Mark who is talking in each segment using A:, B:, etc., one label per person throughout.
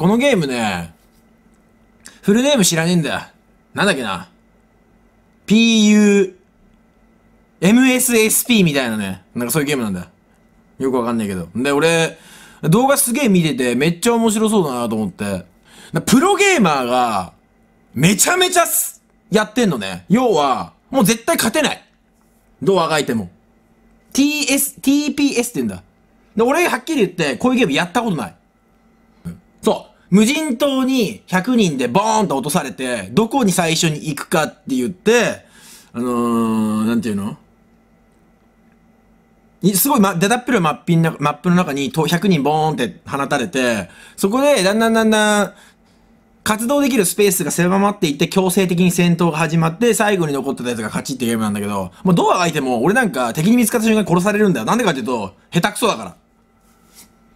A: このゲームね、フルネーム知らねえんだよ。なんだっけな。PU、MSSP みたいなね。なんかそういうゲームなんだよ。よくわかんないけど。で、俺、動画すげえ見てて、めっちゃ面白そうだなと思って。プロゲーマーが、めちゃめちゃす、やってんのね。要は、もう絶対勝てない。どうあがいても。TS、TPS って言うんだ。で、俺はっきり言って、こういうゲームやったことない。無人島に100人でボーンと落とされて、どこに最初に行くかって言って、あのー、なんていうのすごい、ま、出だっぺるマッピンマップの中に100人ボーンって放たれて、そこでだんだんだんだん、活動できるスペースが狭まっていって強制的に戦闘が始まって最後に残ってたやつが勝ちってゲームなんだけど、もうドアが開いても俺なんか敵に見つかった瞬間殺されるんだよ。なんでかっていうと、下手くそだから。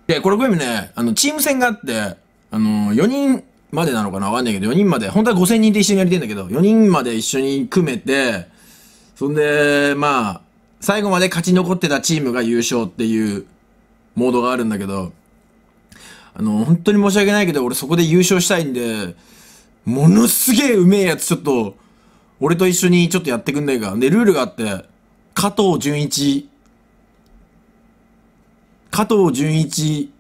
A: で、このゲームね、あの、チーム戦があって、あの、4人までなのかなわかんないけど、4人まで、本当は5000人で一緒にやりてんだけど、4人まで一緒に組めて、そんで、まあ、最後まで勝ち残ってたチームが優勝っていうモードがあるんだけど、あの、本当に申し訳ないけど、俺そこで優勝したいんで、ものすげえうめえやつちょっと、俺と一緒にちょっとやってくんないか。で、ルールがあって、加藤純一、加藤純一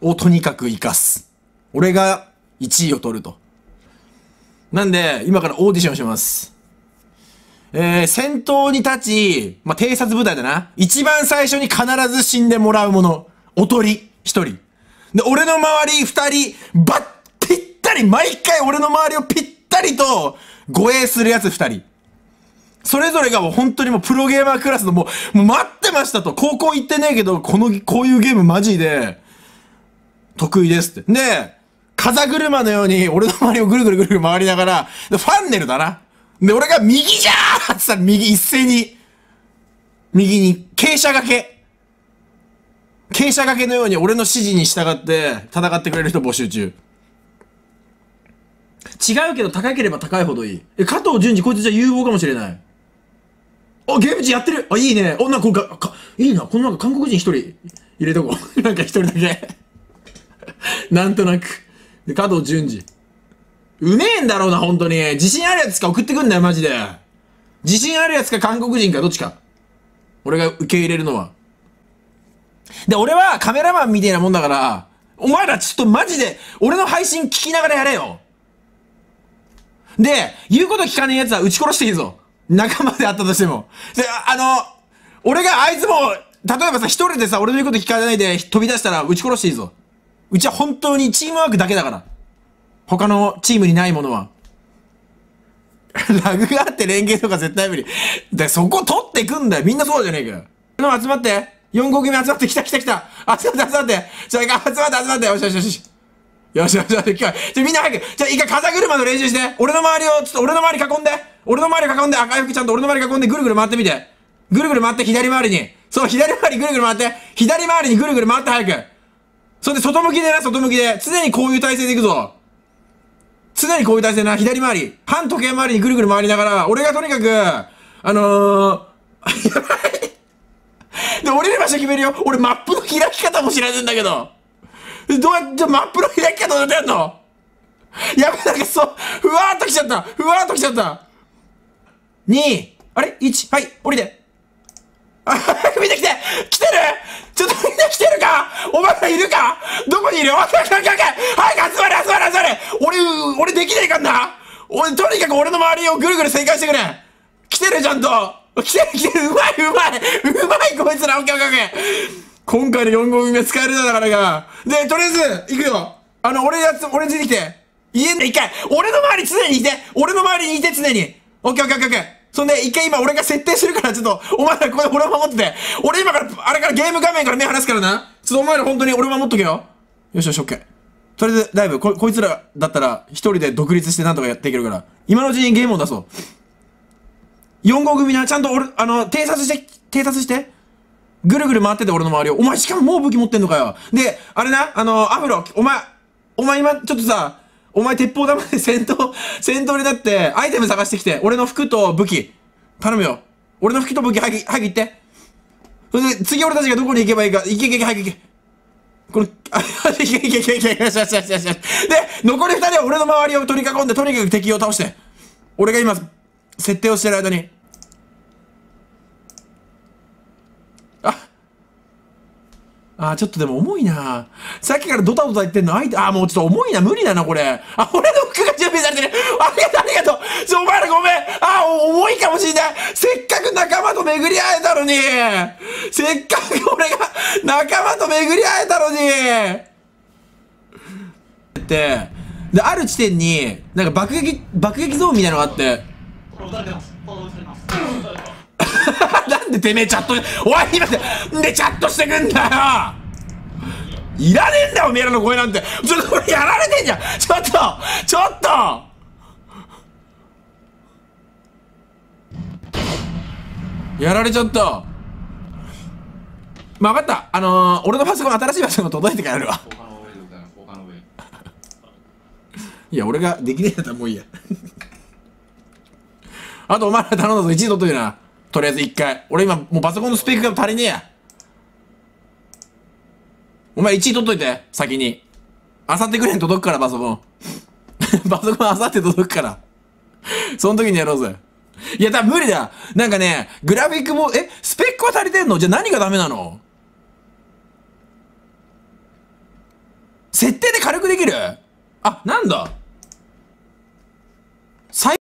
A: をとにかく生かす。俺が1位を取ると。なんで、今からオーディションします。えー、先頭に立ち、まあ、偵察部隊だな。一番最初に必ず死んでもらうもの。おとり、一人。で、俺の周り二人、ば、っ、ぴったり、毎回俺の周りをぴったりと、護衛するやつ二人。それぞれがもう本当にもうプロゲーマークラスのもう、もう待ってましたと。高校行ってねえけど、この、こういうゲームマジで、得意ですって。で、風車のように、俺の周りをぐるぐるぐるぐる回りながら、ファンネルだな。で、俺が右じゃーってったら右一斉に、右に傾斜がけ。傾斜がけのように俺の指示に従って戦ってくれる人募集中。違うけど高ければ高いほどいい。え、加藤淳二、こいつじゃ有望かもしれない。あ、ゲーム中やってるあ、いいね。お、なんか、か、かいいな。このなんか韓国人一人入れとこう。なんか一人だけ なんとなくで、加藤淳二。うめえんだろうな、本当に。自信あるやつか送ってくんだよ、マジで。自信あるやつか韓国人か、どっちか。俺が受け入れるのは。で、俺はカメラマンみたいなもんだから、お前らちょっとマジで、俺の配信聞きながらやれよ。で、言うこと聞かねえつは撃ち殺していいぞ。仲間であったとしても。で、あの、俺があいつも、例えばさ、一人でさ、俺の言うこと聞かないで飛び出したら撃ち殺していいぞ。うちは本当にチームワークだけだから。他のチームにないものは。ラグがあって連携とか絶対無理。で、そこ取ってくんだよ。みんなそうじゃねえかよ。の集まって。4号組集まって。来た来た来た。集まって集まって。じゃあ、集まって集まって。よしよしよし。よしよしよし。今日、じゃみんな早く。じゃ一回風車の練習して。俺の周りを、ちょっと俺の周り囲んで。俺の周り囲んで。赤い服ちゃんと俺の周り囲んで。ぐるぐる回ってみて。ぐるぐる回って、左回りに。そう、左回りぐるぐる回って。左回りにぐるぐる回って早く。それで外向きでな、外向きで。常にこういう体勢で行くぞ。常にこういう体勢な、左回り。半時計回りにぐるぐる回りながら、俺がとにかく、あのー、やばい。で、降りる場所決めるよ。俺マップの開き方も知らねえんだけど。どうやって、マップの開き方どうやってんのやべ、なんかそう、ふわーっと来ちゃった。ふわーっと来ちゃった。2、あれ ?1、はい、降りて。あ、見てきて来てるちょっとみんな来てるかお前らいるかどこにいるよ早く集まれ集まれ集まれ俺、俺できねえかんな俺、とにかく俺の周りをぐるぐる正解してくれ来てるちゃんと来てる来てるうまいうまいうまいこいつらオッケーオッケー今回の4号組は使えるな、だからか。で、とりあえず、行くよ。あの、俺やつ、俺出てきて。家で一回、俺の周り常にいて俺の周りにいて常にオッケーオッケーオッケーそんで、一回今俺が設定するから、ちょっと、お前らここで俺を守ってて。俺今から、あれからゲーム画面から目離すからな。ちょっとお前ら本当に俺守っとけよ。よしよし、オッケー。とりあえず、だいぶ、こ、こいつらだったら、一人で独立してなんとかやっていけるから。今のうちにゲームを出そう。4号組な、ちゃんと俺、あの、偵察して、偵察して。ぐるぐる回ってて俺の周りを。お前しかももう武器持ってんのかよ。で、あれな、あの、アフロ、お前、お前今、ちょっとさ、お前鉄砲玉で戦闘、戦闘になって、アイテム探してきて、俺の服と武器、頼むよ。俺の服と武器、早く、早く行って。それで、次俺たちがどこに行けばいいか、行け行け行け、早く行け。この、あ、行け行け行け行け、よしよしよしよし。で、残り二人は俺の周りを取り囲んで、とにかく敵を倒して。俺が今、設定をしてる間に。あー、ちょっとでも重いなさっきからドタドタ言ってんの、あ手、あー、もうちょっと重いな、無理だな、これ。あ、俺の服が準備されてる。ありがとう、ありがとう。ちょ、お前らごめん。あー、重いかもしんない。せっかく仲間と巡り会えたのに。せっかく俺が仲間と巡り会えたのに。って、で、ある地点に、なんか爆撃、爆撃ゾーンみたいなのがあって。なんでてめえチャット、おい今で、でチャットしてくんだよいらねえんだよ、おめえらの声なんて。ちょっとこれやられてんじゃんちょっとちょっとやられちゃった。まあ、分かった。あのー、俺のパソコン新しいパソコン届いてからやるわ。いや、俺ができねえんだったらもういいや。あとお前ら頼んだぞ、1位取っといてな。とりあえず一回。俺今、もうパソコンのスペックが足りねえや。お前1位取っといて、先に。あさってくれんに届くから、パソコン。パソコンあさって届くから。その時にやろうぜ。いや、多分無理だ。なんかね、グラフィックも、え、スペックは足りてんのじゃあ何がダメなの設定で軽くできるあ、なんだ最